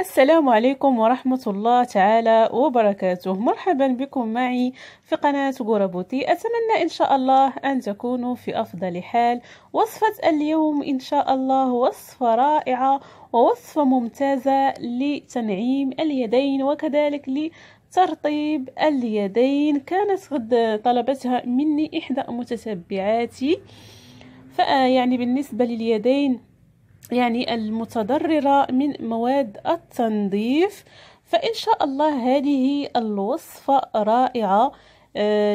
السلام عليكم ورحمة الله تعالى وبركاته مرحبا بكم معي في قناة غوربوتي أتمنى إن شاء الله أن تكونوا في أفضل حال وصفة اليوم إن شاء الله وصفة رائعة ووصفة ممتازة لتنعيم اليدين وكذلك لترطيب اليدين كانت قد طلبتها مني إحدى متتبعاتي فأ يعني بالنسبة لليدين يعني المتضررة من مواد التنظيف فإن شاء الله هذه الوصفة رائعة آه،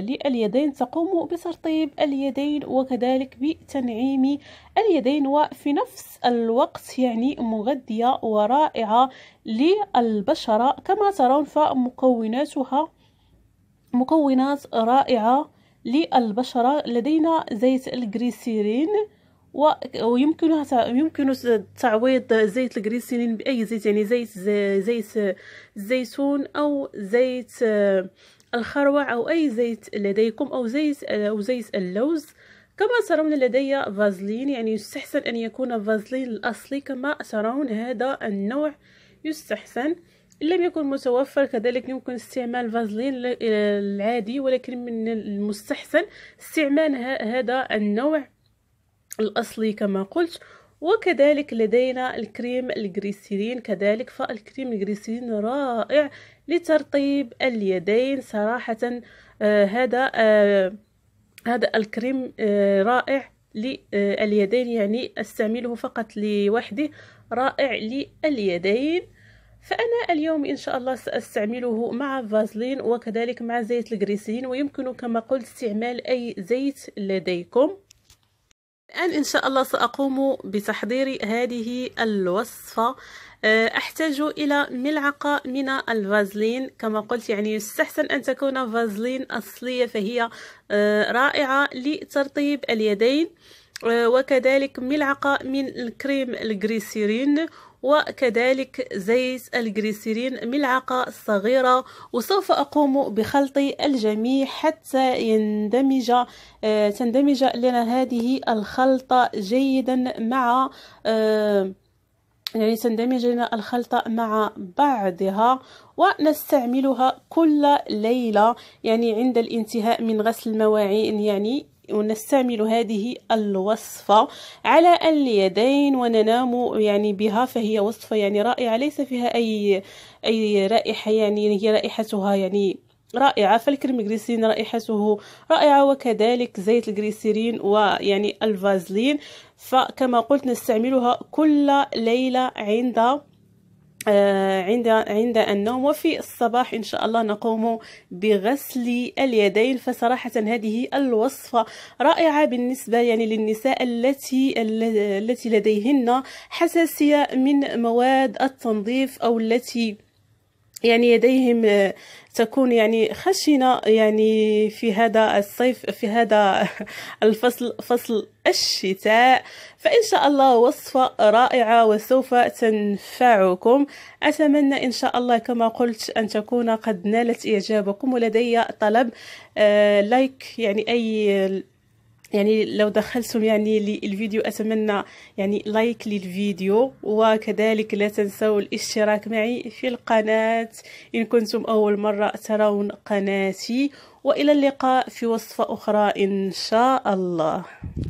لليدين تقوم بترطيب اليدين وكذلك بتنعيم اليدين وفي نفس الوقت يعني مغذية ورائعة للبشرة كما ترون فمكوناتها مكونات رائعة للبشرة لدينا زيت الجريسيرين ويمكنها يمكن تعويض زيت الجريسيلين باي زيت يعني زيت زيت الزيتون او زيت الخروع او اي زيت لديكم او زيت او زيت اللوز كما ترون لدي فازلين يعني يستحسن ان يكون فازلين الاصلي كما ترون هذا النوع يستحسن إن لم يكن متوفر كذلك يمكن استعمال فازلين آه، العادي ولكن من المستحسن استعمال هذا النوع الأصلي كما قلت وكذلك لدينا الكريم الجريسيرين كذلك فالكريم الجريسيرين رائع لترطيب اليدين صراحة آه هذا آه هذا الكريم آه رائع لليدين يعني استعمله فقط لوحده رائع لليدين فأنا اليوم إن شاء الله سأستعمله مع فازلين وكذلك مع زيت الجريسيرين ويمكن كما قلت استعمال أي زيت لديكم الآن إن شاء الله سأقوم بتحضير هذه الوصفة آه، أحتاج إلى ملعقة من الفازلين كما قلت يعني يستحسن أن تكون فازلين أصلية فهي آه، رائعة لترطيب اليدين آه، وكذلك ملعقة من الكريم الجريسيرين وكذلك زيت الجريسيرين ملعقة صغيرة وسوف أقوم بخلط الجميع حتى يندمج آه، تندمج لنا هذه الخلطة جيدا مع آه، يعني تندمج لنا الخلطة مع بعضها ونستعملها كل ليلة يعني عند الانتهاء من غسل المواعين يعني ونستعمل هذه الوصفة على اليدين وننام يعني بها فهي وصفة يعني رائعة ليس فيها أي أي رائحة يعني هي رائحتها يعني رائعة فالكريم جريسين رائحته رائعة وكذلك زيت الجريسيرين ويعني الفازلين فكما قلت نستعملها كل ليلة عند آه، عند عند النوم وفي الصباح ان شاء الله نقوم بغسل اليدين فصراحه هذه الوصفه رائعه بالنسبه يعني للنساء التي التي لديهن حساسيه من مواد التنظيف او التي يعني يديهم آه، تكون يعني خشنة يعني في هذا الصيف في هذا الفصل فصل الشتاء فإن شاء الله وصفة رائعة وسوف تنفعكم أتمنى إن شاء الله كما قلت أن تكون قد نالت إعجابكم ولدي طلب آه لايك يعني أي يعني لو دخلتم يعني للفيديو اتمنى يعني لايك للفيديو وكذلك لا تنسوا الاشتراك معي في القناه ان كنتم اول مره ترون قناتي والى اللقاء في وصفه اخرى ان شاء الله